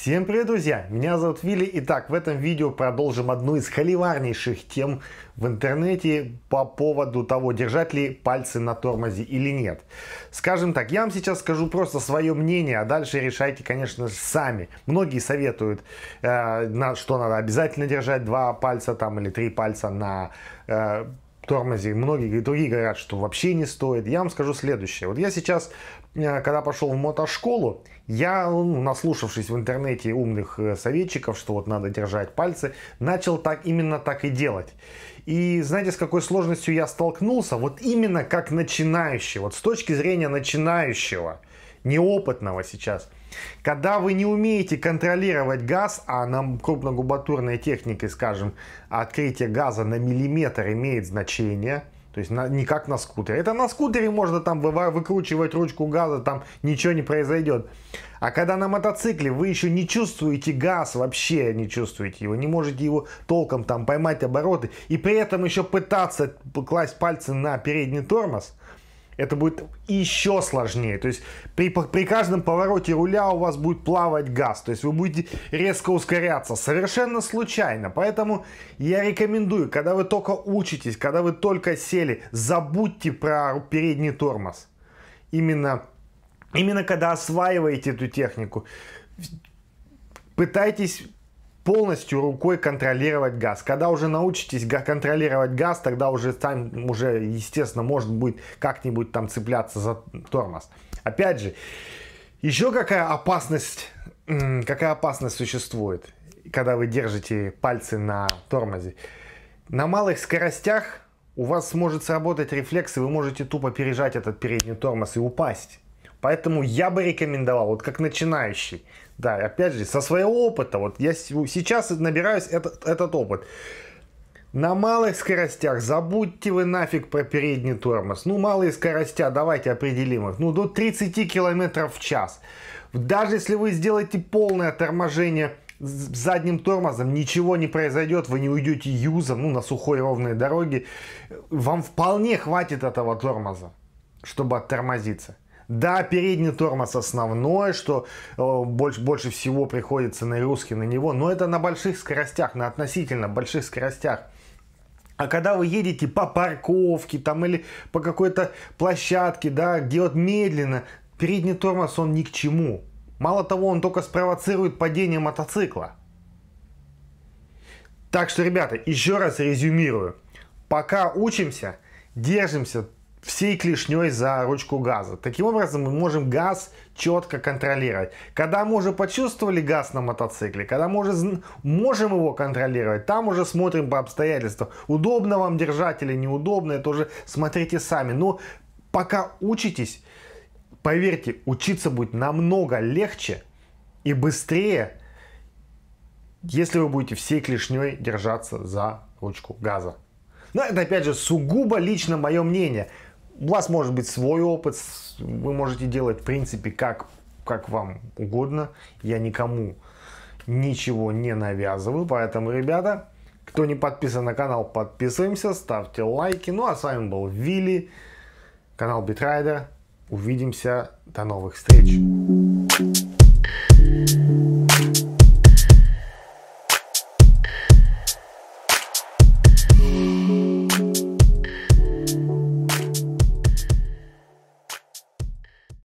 Всем привет, друзья! Меня зовут Вилли. Итак, в этом видео продолжим одну из холиварнейших тем в интернете по поводу того, держать ли пальцы на тормозе или нет. Скажем так, я вам сейчас скажу просто свое мнение, а дальше решайте, конечно, сами. Многие советуют, э, на, что надо обязательно держать два пальца там или три пальца на э, тормозе. Многие другие говорят, что вообще не стоит. Я вам скажу следующее. Вот я сейчас, э, когда пошел в мотошколу, я, наслушавшись в интернете умных э, советчиков, что вот надо держать пальцы, начал так именно так и делать. И знаете, с какой сложностью я столкнулся? Вот именно как начинающий, вот с точки зрения начинающего, неопытного сейчас – когда вы не умеете контролировать газ, а нам крупногубатурной техникой, скажем, открытие газа на миллиметр имеет значение, то есть на, не как на скутере. Это на скутере можно там выкручивать ручку газа, там ничего не произойдет. А когда на мотоцикле вы еще не чувствуете газ, вообще не чувствуете его, не можете его толком там поймать обороты, и при этом еще пытаться класть пальцы на передний тормоз – это будет еще сложнее. То есть при, при каждом повороте руля у вас будет плавать газ. То есть вы будете резко ускоряться. Совершенно случайно. Поэтому я рекомендую, когда вы только учитесь, когда вы только сели, забудьте про передний тормоз. Именно, именно когда осваиваете эту технику. Пытайтесь полностью рукой контролировать газ. Когда уже научитесь контролировать газ, тогда уже там уже, естественно, может быть как-нибудь там цепляться за тормоз. Опять же, еще какая опасность, какая опасность существует, когда вы держите пальцы на тормозе. На малых скоростях у вас может сработать рефлекс, и вы можете тупо пережать этот передний тормоз и упасть. Поэтому я бы рекомендовал, вот как начинающий, да, опять же, со своего опыта, вот я сейчас набираюсь этот, этот опыт. На малых скоростях забудьте вы нафиг про передний тормоз. Ну, малые скоростя, давайте определим их. Ну, до 30 км в час. Даже если вы сделаете полное торможение задним тормозом ничего не произойдет, вы не уйдете юзом, ну, на сухой ровной дороге. Вам вполне хватит этого тормоза, чтобы оттормозиться. Да, передний тормоз основной, что э, больше, больше всего приходится на русский на него, но это на больших скоростях, на относительно больших скоростях. А когда вы едете по парковке там или по какой-то площадке, да, где вот медленно, передний тормоз он ни к чему. Мало того, он только спровоцирует падение мотоцикла. Так что, ребята, еще раз резюмирую. Пока учимся, держимся всей клешней за ручку газа. Таким образом мы можем газ четко контролировать. Когда мы уже почувствовали газ на мотоцикле, когда мы уже можем его контролировать, там уже смотрим по обстоятельствам. Удобно вам держать или неудобно, это уже смотрите сами. Но пока учитесь, поверьте, учиться будет намного легче и быстрее, если вы будете всей клешней держаться за ручку газа. Но это опять же сугубо лично мое мнение. У вас может быть свой опыт, вы можете делать, в принципе, как, как вам угодно. Я никому ничего не навязываю, поэтому, ребята, кто не подписан на канал, подписываемся, ставьте лайки. Ну а с вами был Вилли, канал Битрайдер. Увидимся, до новых встреч!